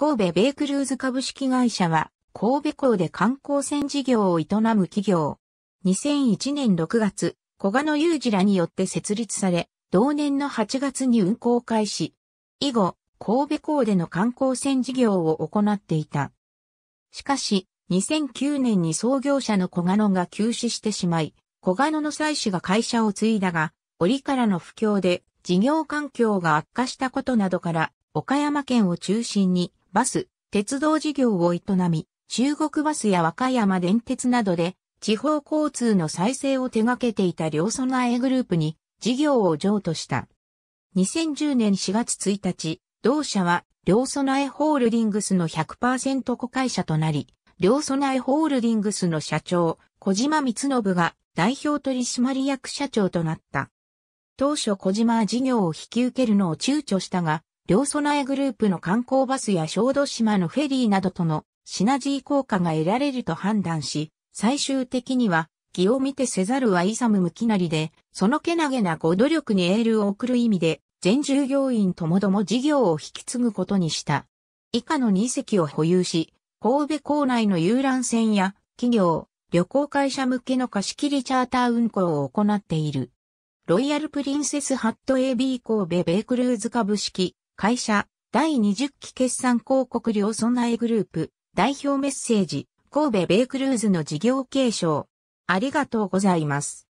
神戸ベイクルーズ株式会社は、神戸港で観光船事業を営む企業。2001年6月、小賀野雄二らによって設立され、同年の8月に運航開始。以後、神戸港での観光船事業を行っていた。しかし、2009年に創業者の小賀野が休止してしまい、小賀野の妻子が会社を継いだが、折からの不況で事業環境が悪化したことなどから、岡山県を中心にバス、鉄道事業を営み、中国バスや和歌山電鉄などで地方交通の再生を手掛けていた両備えグループに事業を譲渡した。2010年4月1日、同社は両備えホールディングスの100%子会社となり、両備えホールディングスの社長、小島光信が代表取締役社長となった。当初小島は事業を引き受けるのを躊躇したが、両備えグループの観光バスや小豆島のフェリーなどとのシナジー効果が得られると判断し、最終的には、気を見てせざるはイサム向きなりで、そのけなげなご努力にエールを送る意味で、全従業員ともども事業を引き継ぐことにした。以下の2隻を保有し、神戸港内の遊覧船や企業、旅行会社向けの貸し切りチャーター運行を行っている。ロイヤルプリンセスハット AB 神戸ベイクルーズ株式会社、第20期決算広告量損内グループ、代表メッセージ、神戸ベイクルーズの事業継承。ありがとうございます。